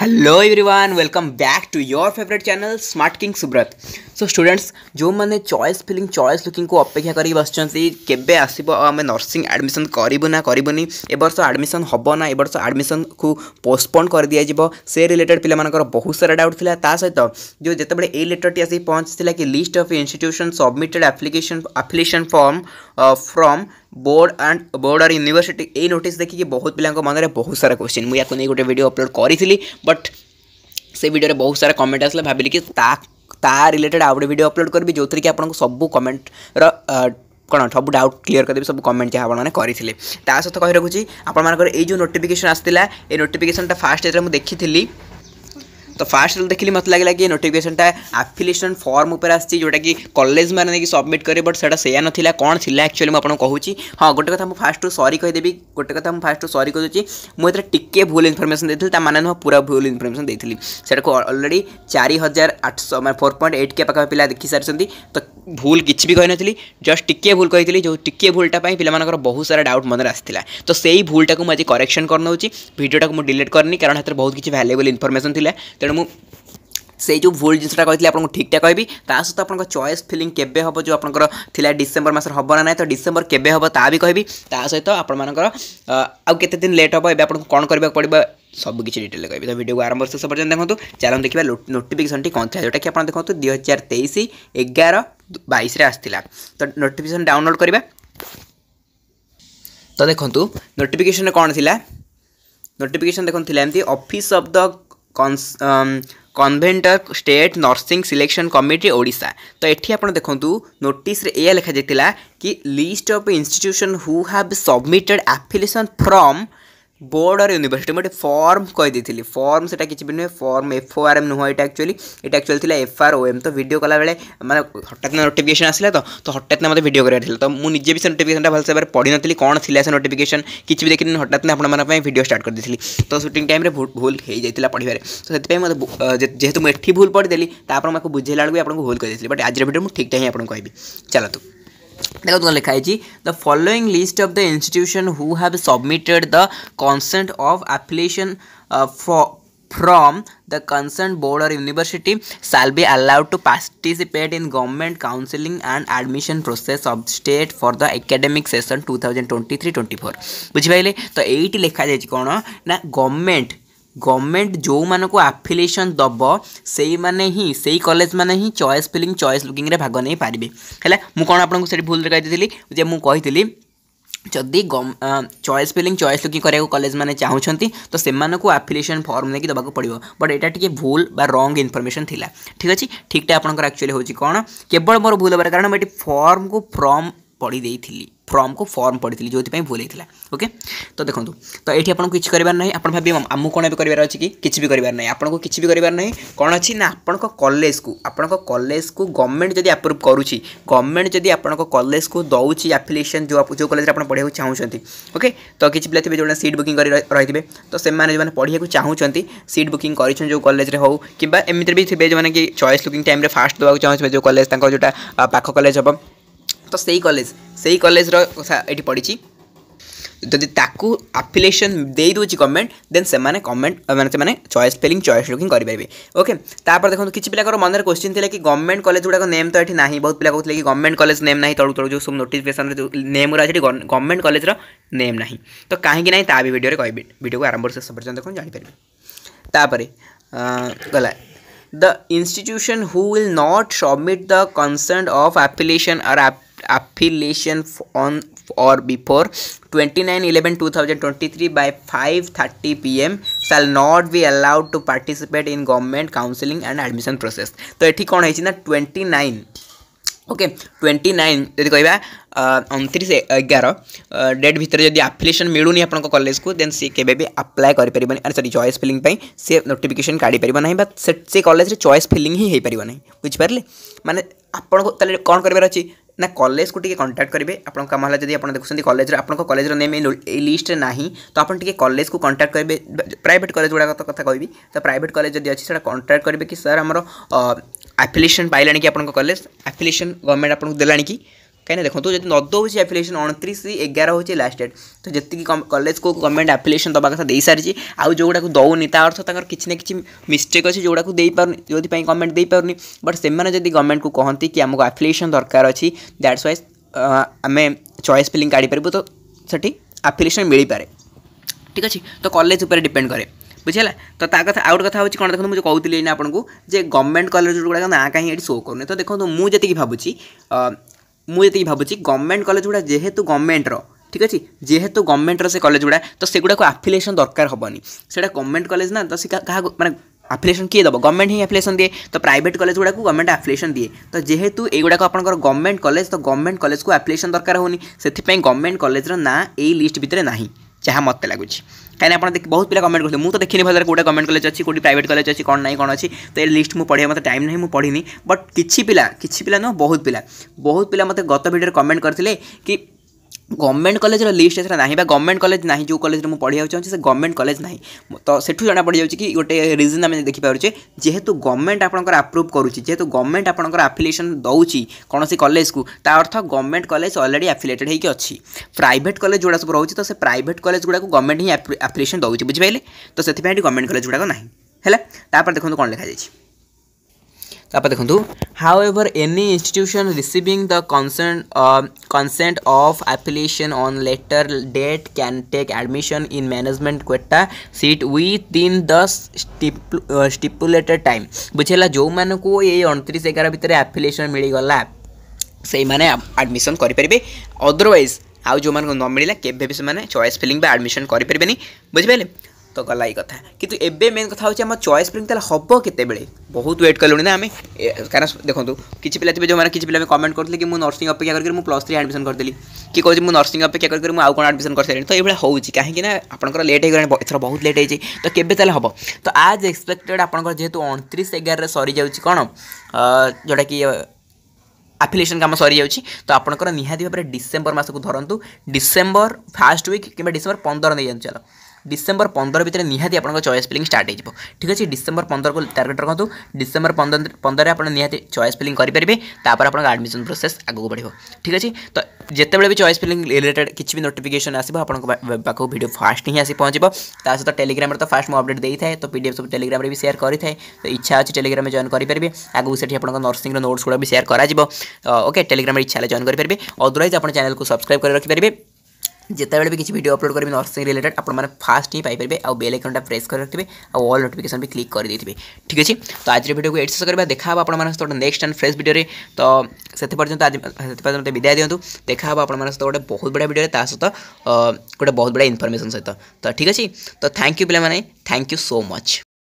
hello everyone welcome back to your favourite channel smart king Subrata so students जो मैंने choice filling choice लुकिंगକୁ ଅପେକ୍ଷା କରି ବସିଛନ୍ତି କେବେ ଆସିବ ଆଉ ଆମେ ନର୍ସିଂ ଆଡ଼ମିସନ୍ କରିବୁ ନା କରିବୁନି ଏ ବର୍ଷ ଆଡ଼ମିସନ୍ ହେବ ନା ଏ ବର୍ଷ ଆଡ଼ମିସନ୍କୁ ପୋଷ୍ଟପୋନ୍ କରିଦିଆଯିବ ସେ ରିଲେଟେଡ୍ ପିଲାମାନଙ୍କର ବହୁତ ସାରା ଡାଉଟ୍ ଥିଲା ତା ସହିତ ଯେଉଁ ଯେତେବେଳେ ଏଇ ଲେଟର୍ଟି ଆସି ପହଞ୍ଚିଥିଲା କି list of institution submitted application application form from board and board or university यही नोटिस देखिए बहुत पिला मनरे बहुत सारा क्वेश्चन मुझे नहीं गोटे भिड अपलोड करी बट से भिडियो बहुत सारा कमेंट आसला भाविली कि रिलेटेड आउ गए भिडियो अपलोड करी जो थी कि आपको सब कमेंटर कौन सब डाउट क्लीयर କରିଦେବି सब कमेंट जहाँ ଆପଣମାନେ କରିଥିଲେ ତା ସହିତ କହି ରଖୁଛି ଆପଣମାନଙ୍କର ଏଇ ଯେଉଁ ନୋଟିଫିକେସନ୍ ଆସିଥିଲା फास्ट ନୋଟିଫିକେସନ୍ଟା में ଯେତେବେଳେ ମୁଁ ଦେଖିଥିଲି तो फास्ट रेल देखिली मतलब लगे कि टाइम आफिलेसन फर्म उपर जोटा कि कलेज मैंने सबमिट करें बट से सैया ना कौन थी एक्चुअली मुझे आपको कहूँ हाँ गोटे कथ फास्ट्रु सरी कहीदेवी गोटे कथ फास्ट्रु सरी कह मुझे टी भूल इनफर्मेशन देती मैंने नुह पूरा भूल इनफर्मेशन देती से को अलरेडी चार हजार आठ सौ मैं फोर पॉइंट एट के पाखा पिला देखी सारी तो भूल किसी भी कही जस्ट टिके भूल कही जो टिके भूलटा पे बहुत सारा डाउट मन आसाला तो से ही भूलटा को मुझे करेक्शन करनाऊँच भिडियोटा को डिलीट करनी कारण हाथ बहुत किसी भैलेबल इनफर्मेशन थी तो ତେଣୁ ମୁଁ ସେଇ ଯେଉଁ ଭୁଲ ଜିନିଷଟା କହିଥିଲି ଆପଣଙ୍କୁ ଠିକ୍ଟା କହିବି ତା ସହିତ ଆପଣଙ୍କ ଚଏସ୍ ଫିଲିଂ କେବେ ହେବ ଯେଉଁ ଆପଣଙ୍କର ଥିଲା ଡିସେମ୍ବର ମାସରେ ହେବ ନା ନାହିଁ ତ ଡିସେମ୍ବର କେବେ ହେବ ତା ବି କହିବି ତା ସହିତ ଆପଣମାନଙ୍କର ଆଉ କେତେ ଦିନ ଲେଟ୍ ହେବ ଏବେ ଆପଣଙ୍କୁ କ'ଣ କରିବାକୁ ପଡ଼ିବ ସବୁ କିଛି ଡିଟେଲ୍ କହିବି ତ ଭିଡ଼ିଓକୁ ଆରମ୍ଭ ଶେଷ ପର୍ଯ୍ୟନ୍ତ ଦେଖନ୍ତୁ ଚାଲନ୍ତୁ ଦେଖିବା ନୋଟିଫିକେସନଟି କ'ଣ ଥିଲା ଯେଉଁଟାକି ଆପଣ ଦେଖନ୍ତୁ ଦୁଇ ହଜାର ତେଇଶ ଏଗାର ବାଇଶରେ ଆସିଥିଲା ତ ନୋଟିଫିକେସନ୍ ଡାଉନଲୋଡ଼୍ କରିବା ତ ଦେଖନ୍ତୁ ନୋଟିଫିକେସନ୍ କ'ଣ ଥିଲା ନୋଟିଫିକେସନ୍ ଦେଖନ୍ତୁ ଥିଲା ଏମିତି office of the convenor state nursing selection committee Odisha ତ ଏଠି ଆପଣ ଦେଖନ୍ତୁ ନୋଟିସ୍ରେ ଏଇଆ ଲେଖାଯାଇଥିଲା କି list of institution who have submitted affiliation from board board or university मुझे फर्म कहीदी फर्म से किसी भी नुह फर्म एफ आर एम नुह ये एक्चुअली ये एक्चुअली थी एफ आर ओ एम तो भिडियो कला बेल मैंने हटात ना नोटिकेसन आसा तो तो हटात ना मतलब भिड कर तो मुझे भी नोटिकेसन भल से भाव पढ़ी नी कौन थी से नोटिकेसन किसी भी देखने हटात ना आप भिड स्टार्ट कर दी तो सुट टाइम भूल हो जाता पढ़वे तो से जेहतु मुझे ये भूल पढ़ी तापर मैं बुझेला बेलू आपको भूल कर देती बट आज भिडियो मुझे ठीक टाइम आपको कहि चलो देखो तुम्हें लिखा है the following list of the institution who have submitted the consent of application from the concerned board or university shall be allowed to participate in government counseling and admission process of state for the academic session 2023-24 बुझिपारे तो ये लिखा जा कोण ना government government जो मानक आफिलेसन दब से मैंने ही से कलेज मैंने ही चयस फिलिंग चयस लुकिंग में भाग नहीं पारे है मुझे कौन आपको भूल रखी जे मुझे जदि चॉइस फिलिंग चॉइस लुकिंग कर कलेज मैंने चाहूँ तो से आफिलेसन फर्म लेकिन देखा पड़ो बट एटा टी भूल बा रंग इनफर्मेसन थी ठीक अच्छे ठीक टाइम आपचुअली होगी कौन केवल मोर भूल हो कारण मैं ये फर्म को फ्रम पढ़ी ଫର୍ମକୁ ଫର୍ମ ପଢ଼ିଥିଲି ଯେଉଁଥିପାଇଁ ଭୁଲ ହେଇଥିଲା ଓକେ ତ ଦେଖନ୍ତୁ ତ ଏଠି ଆପଣଙ୍କୁ କିଛି କରିବାର ନାହିଁ ଆପଣ ଭାବିବେ ଆମକୁ କ'ଣ ଏବେ କରିବାର ଅଛି କି କିଛି ବି କରିବାର ନାହିଁ ଆପଣଙ୍କୁ କିଛି ବି କରିବାର ନାହିଁ କ'ଣ ଅଛି ନା ଆପଣଙ୍କ କଲେଜକୁ ଆପଣଙ୍କ କଲେଜକୁ ଗଭର୍ଣ୍ଣମେଣ୍ଟ ଯଦି ଆପ୍ରୁଭ୍ କରୁଛି ଗଭର୍ଣ୍ଣମେଣ୍ଟ ଯଦି ଆପଣଙ୍କ କଲେଜକୁ ଦେଉଛି ଆପ୍ଲିକେସନ୍ ଯେଉଁ ଯେଉଁ କଲେଜରେ ଆପଣ ପଢ଼ିବାକୁ ଚାହୁଁଛନ୍ତି ଓକେ ତ କିଛି ପିଲା ଥିବେ ଯେଉଁମାନେ ସିଟ୍ ବୁକିଂ କରି ରହିଥିବେ ତ ସେମାନେ ଯେଉଁମାନେ ପଢ଼ିବାକୁ ଚାହୁଁଛନ୍ତି ସିଟ୍ ବୁକିଂ କରିଛନ୍ତି ଯେଉଁ କଲେଜରେ ହେଉ କିମ୍ବା ଏମିତିରେ ବି ଥିବେ ଯେଉଁମାନେ କି ଚଏସ୍ ଲୁକିଂ ଟାଇମ୍ରେ ଫାଷ୍ଟ ଦେବାକୁ ଚାହୁଁଥିବେ ଯେଉଁ କଲେଜ ତାଙ୍କର ଯେଉଁଟା ପାଖ କଲେଜ ହେବ ତ ସେଇ କଲେଜ ସେଇ କଲେଜର କଥା ଏଠି ପଡ଼ିଛି ଯଦି ତାକୁ ଆଫିଲିଏସନ୍ ଦେଇଦେଉଛି ଗଭର୍ଣ୍ଣମେଣ୍ଟ ଦେନ୍ ସେମାନେ ଗଭର୍ଣ୍ଣମେଣ୍ଟ ମାନେ ସେମାନେ ଚଏସ୍ ଫିଲିଂ ଚଏସ୍ ଲୁକିଂ କରିପାରିବେ ଓକେ ତାପରେ ଦେଖନ୍ତୁ କିଛି ପିଲାଙ୍କର ମନରେ କ୍ୱେଶ୍ଚିନ୍ ଥିଲା କି ଗଭର୍ଣ୍ଣମେଣ୍ଟ କଲେଜ ଗୁଡ଼ାକ ନେମ୍ ତ ଏଠି ନାହିଁ ବହୁତ ପିଲା କହୁଥିଲେ କି ଗଭର୍ଣ୍ଣମେଣ୍ଟ କଲେଜ ନେମ୍ ନାହିଁ ତଳୁ ତଳୁ ଯେଉଁ ସବୁ ନୋଟିଫିକେସନ୍ରେ ଯେଉଁ ନେମ୍ ଗୁଡ଼ା ସେଠି ଗଭର୍ଣ୍ଣମେଣ୍ଟ କଲେଜର ନେମ୍ ନାହିଁ ତ କାହିଁକି ନାହିଁ ତା ବି ଭିଡ଼ିଓରେ କହିବି ଭିଡ଼ିଓକୁ ଆରମ୍ଭରୁ ଶେଷ ପର୍ଯ୍ୟନ୍ତ ଦେଖନ୍ତୁ ଜାଣିପାରିବେ ତାପରେ ଗଲା the institution who will not submit the consent of affiliation or app affiliation on or before 29 11 2023 by 5.30 30 pm shall not be allowed to participate in government counseling and admission process तो ये कौन है ना 29 ओके 29 नाइन जदि कह अणतीस एगार date भितर जब आफिलेसन मिलूनी आप कलेज को देन सी के भी आप्लाय करें सरी चॉइस फिलिंग से नोटिफिकेसन काढ़ी पार ना से कलेज चॉइस फिलिंग ही हो पार ना बुझिपारे मैंने आपको कौन कर ना कलेज को कंटाक्ट करेंगे आप कम है जब आप देखते कलेज आपको कलेज नेम लिस्ट ना तो आप कलेज को कंटाक्ट करेंगे प्राइट कलेज गुड़ा कथ कह तो प्राइट कलेज जब अच्छी से कंटाक्ट करेंगे कि सर आम आफिलिएसन पाइला कि आप कलेज आफिलिएसन गवर्नमेंट आपको देला कि कहीं देखो जब नद हूँ आफिलिएसन अणतीस एगार हो लास्ट डेट तो जी कलेज को गवर्नमेंट आफिलेसन दवा कथा दे सारी आउ गुड़ाक दौनी अर्थ तक कि ना कि मिस्टेक अच्छी जोटा दे पार जो गवर्नमेंट दे पार बट से गवर्नमेंट को कहते कि आमको आफिलेसन दरकार अच्छी दैट्स वाइज आम चॉइस फिलिंग काढ़ी तो से आफिलेसन मिल पाए ठीक अच्छे तो कलेज उपर डिपेड कै बुझेगा तो कथ କଥା ଆଉ ଗୋଟେ कौन देखो मुझे कहती आपको जो गवर्नमेंट कलेज गुड़ा ना कहीं शो ଗୁଡ଼ାକ तो देखो मुझे ଶୋ भावुँ ମୁଁ ଏତିକି ଭାବୁଛି ଗଭର୍ଣ୍ଣମେଣ୍ଟ କଲେଜ ଗୁଡ଼ା ଯେହେତୁ ଗଭର୍ଣ୍ଣମେଣ୍ଟର ঠিক আছে যেহেতু গভর্নমেন্টর সে কলেজ গুড়া তো সেগুড়া আফিলিয়েসন দরকার হবনি সেটা গভর্নমেন্ট কলেজ না তো সে কাহা মানে আফিলিয়েসন কিয়ে দেব গভর্নমেন্ট হি আফিলিয়েসন দিয়ে তো প্রাইভেট কলেজ গুড়া গভর্নমেন্ট আফিলিয়েসন দিয়ে তো যেহেতু এইগুড়া আপনার গভর্নমেন্ট কলেজ তো গভর্নমেন্ট কলেজ কু আফিলিয়েসন দরকার হোনি সেপাই গভর্নমেন্ট কলেজর না এই লিস্ট ভিতরে না ଯାହା ମୋତେ ଲାଗୁଛି କାହିଁକିନା ଆପଣ ଦେଖି ବହୁତ ପିଲା କମେଣ୍ଟ କରୁଥିଲେ ମୁଁ ତ ଦେଖିନି ଭଲରେ କେଉଁଟା ଗଭର୍ଣ୍ଣମେଣ୍ଟ କଲେଜ ଅଛି କେଉଁଠି ପ୍ରାଇଭେଟ୍ କଲେଜ ଅଛି କ'ଣ ନାହିଁ କ'ଣ ଅଛି ତ ଏ ଲିଷ୍ଟ ମୁଁ ପଢ଼ିବା ମୋତେ ଟାଇମ୍ ନାହିଁ ମୁଁ ପଢ଼ିନି ବଟ୍ କିଛି ପିଲା କିଛି ପିଲା ନୁହଁ ବହୁତ ପିଲା ବହୁତ ପିଲା ମୋତେ ଗତ ଭିଡ଼ିଓରେ କମେଣ୍ଟ କରିଥିଲେ କି ଗଭର୍ଣ୍ଣମେଣ୍ଟ କଲେଜର ଲିଷ୍ଟ ଏଥିରେ ନାହିଁ ବା ଗଭର୍ଣ୍ଣମେଣ୍ଟ କଲେଜ ନାହିଁ ଯେଉଁ କଲେଜରେ ମୁଁ ପଢ଼ିବାକୁ ଚାହୁଁଛି ସେ ଗଭର୍ଣ୍ଣମେଣ୍ଟ କଲେଜ ନାହିଁ ତ ସେଠୁ ଜଣାପଡ଼ିଯାଉଛି କି ଗୋଟେ ରିଜନ୍ ଆମେ ଦେଖିପାରୁଛେ ଯେହେତୁ ଗଭର୍ଣ୍ଣମେଣ୍ଟ ଆପଣଙ୍କର ଆପ୍ରୁଭ୍ କରୁଛି ଯେହେତୁ ଗଭର୍ଣ୍ଣମେଣ୍ଟ ଆପଣଙ୍କର ଆଫିଲିଏସନ୍ ଦେଉଛି କୌଣସି କଲେଜକୁ ତା ଅର୍ଥ ଗଭର୍ଣ୍ଣମେଣ୍ଟ କଲେଜ ଅଲରେଡ଼ି ଆଫିଲିଏଟେଡ଼ ହେଇକି ଅଛି ପ୍ରାଇଭେଟ୍ କଲେଜ ଯେଉଁଗୁଡ଼ା ସବୁ ରହୁଛି ତ ସେ ପ୍ରାଇଭେଟ୍ କଲେଜ ଗୁଡ଼ାକୁ ଗଭର୍ଣ୍ଣମେଣ୍ଟ ହିଁ ଆଫିଲିଏସନ୍ ଦେଉଛି ବୁଝିପାରିଲେ ତ ସେଥିପାଇଁ ଏଠି ଗଭର୍ଣ୍ଣମେଣ୍ଟ କଲେଜ ଗୁଡ଼ାକ ନାହିଁ ହେଲା ତାପରେ ଦେଖନ୍ତୁ କ'ଣ ଲେଖାଯାଇଛି तापर देखु however any institution receiving the consent consent of affiliation on letter date can take admission in management quota seat within the stipulated time बुझेगा जो मानक ये अणतीस एगार भितर आफिलिएसन मिलगला से मैंने आडमिशन करेंगे अदरवैज आज जो मानक न मिलला के चयस फिलिंग भी आडमिशन करें बुझे तो गला ही कथा कि मेन कथ हूँ चयस प्रिंसिपल हम कत बहुत व्वेट कलु ना आम कहना देखो किसी पिला थे जो मैंने किसी पे कमेंट करते कि नर्सिंग अपेक्षा करके प्लस थ्री आडमिशन करी कि कहते मुझ नर्सी अपेक्षा करके आउ कौन आडमिशन कर सारे तो यह हो कहीं आपको लेट हो गए एथर बहुत लेट हो तो केवे हम तो आज एक्सपेक्टेड आपंकर जेहतु अंतरीश एगारे सरी जाऊँ कौन जोटा कि आफिलेसन काम सरी जाए तो आपंकर निहाती भाव में डिसेम्बर मसकूर डिसेम्बर फास्ट विक् कि डिसेम्बर पंदर नहीं जाए चलो डिसेंबर पंदर भितर निहाती आप चयस फिलिंग स्टार्ट हो ठीक अच्छे डिसेंबर पंदर को टारगेट रखु डिसेंबर पंदर आप चयस फिलिंग करेंगे आप आडमिशन प्रोसेस आगे बढ़ो ठीक अच्छे तो जितेबाला भी चयस फिलिंग रिलेटेड किसी भी नोटिकेसन आसपा भिड फास्ट ही आसी पहुंचे तो टेलीग्राम तो फास्ट मुझे अपडेट देता है तो पीडफ सब टेलीग्राम भी सेयार करेंगे तो इच्छा अच्छे टेलीग्राम जॉन करेंगे आगे से नर्सिंग नर्सी नोट्स गुड़ा भी सेयर करके टेलीग्राम इच्छा जॉन करेंगे अदरवैज आप चैनल को सब्सक्राइब कर रखिपारे जिते भी किसी भिडियो अपलोड करेंगे नर्सिंग रिलेटेड आप फास्ट ही पाइप आउ बेल आइकनटा प्रेस कर रखेंगे आउ अल नोटिकेसन भी क्लिक करदे ठीक अच्छे तो आज भिडियो को एडसेस करवा देखा आप गोटे नेक्स्ट एंड फ्रेश भिडियो तो से पर्यटन आज से पर्यटन मतलब विदाय दिखाँ देखा गोटे बहुत बढ़िया भिडियो तासत गोटे बहुत बढ़िया इनफर्मेशन सहित तो ठीक अच्छे तो थैंक यू पे थैंक यू सो मच